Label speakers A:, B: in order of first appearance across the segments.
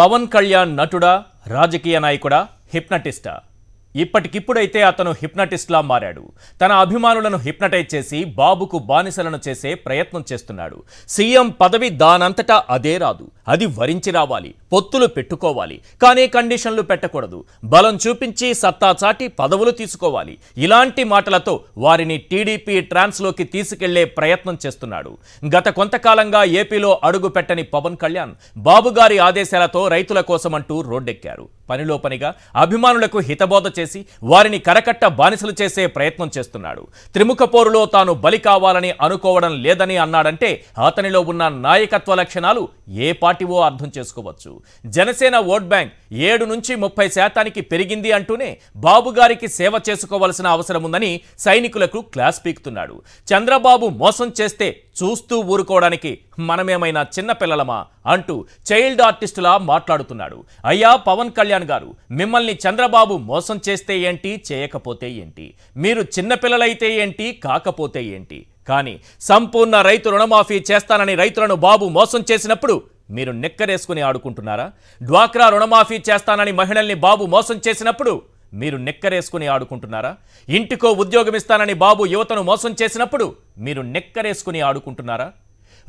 A: పవన్ కళ్యాణ్ నటుడా రాజకీయ నాయకుడా హిప్నటిస్టా ఇప్పటికిప్పుడైతే అతను హిప్నటిస్ట్లా మారాడు తన అభిమానులను హిప్నటైజ్ చేసి బాబుకు బానిసలను చేసే ప్రయత్నం చేస్తున్నాడు సీఎం పదవి దానంతటా అదే రాదు అది వరించి రావాలి పొత్తులు పెట్టుకోవాలి కానీ కండిషన్లు పెట్టకూడదు బలం చూపించి సత్తా చాటి పదవులు తీసుకోవాలి ఇలాంటి మాటలతో వారిని టీడీపీ ట్రాన్స్లోకి తీసుకెళ్లే ప్రయత్నం చేస్తున్నాడు గత కొంతకాలంగా ఏపీలో అడుగు పెట్టని పవన్ కళ్యాణ్ బాబుగారి ఆదేశాలతో రైతుల కోసమంటూ రోడ్డెక్కారు పనిలో పనిగా అభిమానులకు హితబోధ చేసి వారిని కరకట్ట బానిసలు చేసే ప్రయత్నం చేస్తున్నాడు త్రిముఖ పోరులో తాను బలి కావాలని అనుకోవడం లేదని అన్నాడంటే అతనిలో ఉన్న నాయకత్వ లక్షణాలు ఏ పార్టీ దాటివో అర్థం చేసుకోవచ్చు జనసేన ఓట్ బ్యాంక్ ఏడు నుంచి ముప్పై శాతానికి పెరిగింది అంటూనే బాబుగారికి సేవ చేసుకోవాల్సిన అవసరం ఉందని సైనికులకు క్లాస్ పీకుతున్నాడు చంద్రబాబు మోసం చేస్తే చూస్తూ ఊరుకోవడానికి మనమేమైనా చిన్నపిల్లలమా అంటూ చైల్డ్ ఆర్టిస్టులా మాట్లాడుతున్నాడు అయ్యా పవన్ కళ్యాణ్ గారు మిమ్మల్ని చంద్రబాబు మోసం చేస్తే ఏంటి చేయకపోతే ఏంటి మీరు చిన్నపిల్లలైతే ఏంటి కాకపోతే ఏంటి కానీ సంపూర్ణ రైతు రుణమాఫీ చేస్తానని రైతులను బాబు మోసం చేసినప్పుడు మీరు నెక్కరేసుకుని ఆడుకుంటున్నారా డ్వాక్రా రుణమాఫీ చేస్తానని మహిళల్ని బాబు మోసం చేసినప్పుడు మీరు నెక్కరేసుకుని ఆడుకుంటున్నారా ఇంటికో ఉద్యోగం ఇస్తానని బాబు యువతను మోసం చేసినప్పుడు మీరు నెక్కరేసుకుని ఆడుకుంటున్నారా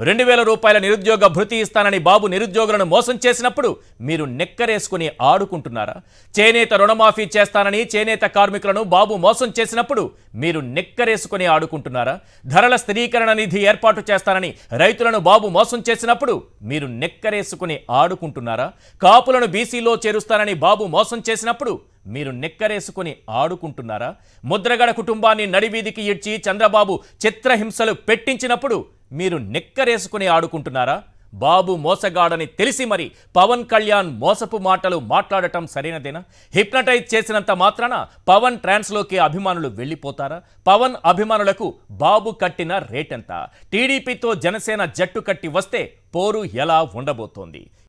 A: రెండు వేల రూపాయల నిరుద్యోగ భృతి ఇస్తానని బాబు నిరుద్యోగులను మోసం చేసినప్పుడు మీరు నెక్కరేసుకుని ఆడుకుంటున్నారా చేనేత రుణమాఫీ చేస్తానని చేనేత కార్మికులను బాబు మోసం చేసినప్పుడు మీరు నెక్కరేసుకుని ఆడుకుంటున్నారా ధరల స్థిరీకరణ నిధి ఏర్పాటు చేస్తానని రైతులను బాబు మోసం చేసినప్పుడు మీరు నెక్కరేసుకుని ఆడుకుంటున్నారా కాపులను బీసీలో చేరుస్తానని బాబు మోసం చేసినప్పుడు మీరు నెక్కరేసుకుని ఆడుకుంటున్నారా ముద్రగడ కుటుంబాన్ని నడివీధికి ఇడ్చి చంద్రబాబు చిత్రహింసలు పెట్టించినప్పుడు మీరు నెక్కరేసుకుని ఆడుకుంటున్నారా బాబు మోసగాడని తెలిసి మరి పవన్ కళ్యాణ్ మోసపు మాటలు మాట్లాడటం సరైనదేనా హిప్నటైజ్ చేసినంత మాత్రాన పవన్ ట్రాన్స్లోకి అభిమానులు వెళ్ళిపోతారా పవన్ అభిమానులకు బాబు కట్టిన రేటెంత టీడీపీతో జనసేన జట్టు కట్టి వస్తే పోరు ఎలా ఉండబోతోంది